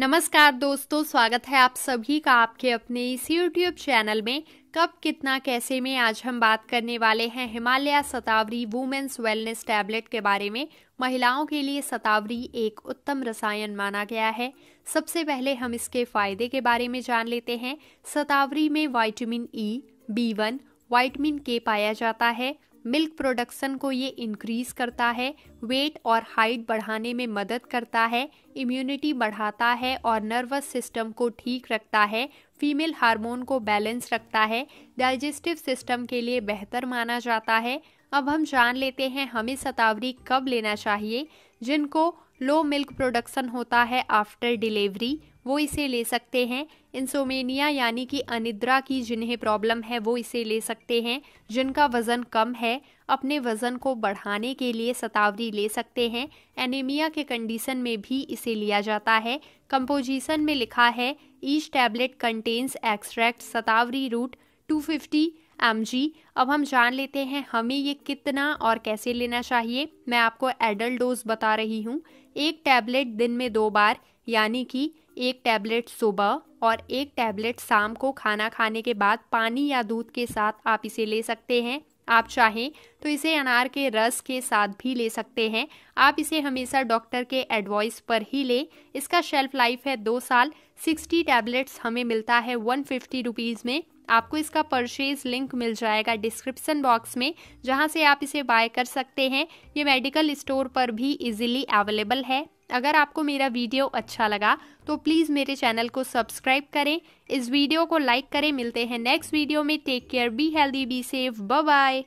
नमस्कार दोस्तों स्वागत है आप सभी का आपके अपने इस यूट्यूब चैनल में कब कितना कैसे में आज हम बात करने वाले हैं Himalaya Shatavari women's wellness tablet के बारे में महिलाओं के लिए सतावरी एक उत्तम रसायन माना गया है सबसे पहले हम इसके फायदे के बारे में जान लेते हैं सतावरी में vitamin E B one vitamin K पाया जाता है मिल्क प्रोडक्शन को ये इंक्रीज करता है वेट और हाइट बढ़ाने में मदद करता है इम्यूनिटी बढ़ाता है और नर्वस सिस्टम को ठीक रखता है फीमेल हार्मोन को बैलेंस रखता है डाइजेस्टिव सिस्टम के लिए बेहतर माना जाता है अब हम जान लेते हैं हमें सतावरी कब लेना चाहिए जिनको लो मिल्क प्रोडक्शन होता है आफ्टर डिलीवरी वो इसे ले सकते हैं इंसोमेनिया यानी कि अनिद्रा की जिन्हें प्रॉब्लम है वो इसे ले सकते हैं जिनका वज़न कम है अपने वज़न को बढ़ाने के लिए सतावरी ले सकते हैं एनीमिया के कंडीशन में भी इसे लिया जाता है कंपोजिशन में लिखा है each tablet contains extract Shatavari root 250 m अब हम जान लेते हैं हमें ये कितना और कैसे लेना चाहिए मैं आपको एडल्ट डोज बता रही हूँ एक टैबलेट दिन में दो बार यानी कि एक टैबलेट सुबह और एक टैबलेट शाम को खाना खाने के बाद पानी या दूध के साथ आप इसे ले सकते हैं आप चाहें तो इसे अनार के रस के साथ भी ले सकते हैं आप इसे हमेशा डॉक्टर के एडवाइस पर ही लें इसका शेल्फ लाइफ है दो साल सिक्सटी टैबलेट्स हमें मिलता है वन फिफ्टी रुपीज़ में आपको इसका परचेज लिंक मिल जाएगा डिस्क्रिप्सन बॉक्स में जहां से आप इसे बाय कर सकते हैं ये मेडिकल स्टोर पर भी इजीली अवेलेबल है अगर आपको मेरा वीडियो अच्छा लगा तो प्लीज़ मेरे चैनल को सब्सक्राइब करें इस वीडियो को लाइक करें मिलते हैं नेक्स्ट वीडियो में take care be healthy be safe bye